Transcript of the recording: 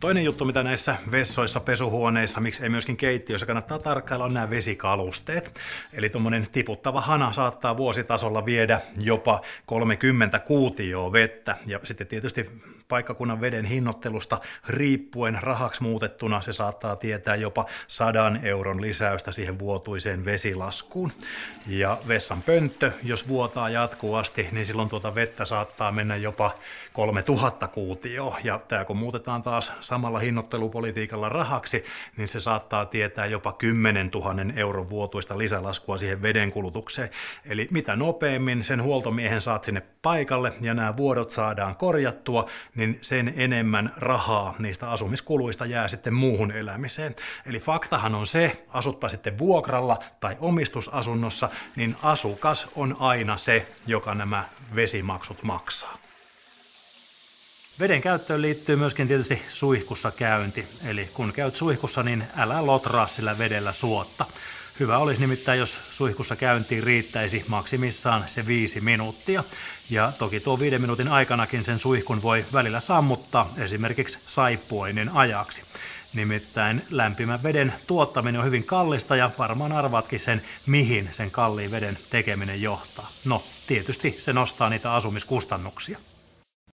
Toinen juttu, mitä näissä vessoissa, pesuhuoneissa, miksi ei myöskin keittiöissä kannattaa tarkkailla, on nämä vesikalusteet. Eli tuommoinen tiputtava hana saattaa vuositasolla viedä jopa 30 kuutioa vettä. Ja sitten tietysti paikkakunnan veden hinnoittelusta riippuen rahaksi muutettuna se saattaa tietää jopa sadan euron lisäystä siihen vuotuiseen vesilaskuun. Ja vessan pönttö, jos vuotaa jatkuvasti, niin silloin tuota vettä saattaa mennä jopa 3000 kuutio. Ja tämä kun muutetaan taas samalla hinnoittelupolitiikalla rahaksi, niin se saattaa tietää jopa 10 000 euron vuotuista lisälaskua siihen vedenkulutukseen. Eli mitä nopeammin sen huoltomiehen saat sinne paikalle ja nämä vuodot saadaan korjattua, niin sen enemmän rahaa niistä asumiskuluista jää sitten muuhun elämiseen. Eli faktahan on se, asutpa sitten vuokralla tai omistusasunnossa, niin asukas on aina se, joka nämä vesimaksut maksaa. Veden käyttöön liittyy myöskin tietysti suihkussa käynti, eli kun käyt suihkussa, niin älä lotraa sillä vedellä suotta. Hyvä olisi nimittäin, jos suihkussa käyntiin riittäisi maksimissaan se viisi minuuttia. Ja toki tuo viiden minuutin aikanakin sen suihkun voi välillä sammuttaa esimerkiksi saippuoinnin ajaksi. Nimittäin lämpimän veden tuottaminen on hyvin kallista ja varmaan arvaatkin sen, mihin sen kalliin veden tekeminen johtaa. No, tietysti se nostaa niitä asumiskustannuksia.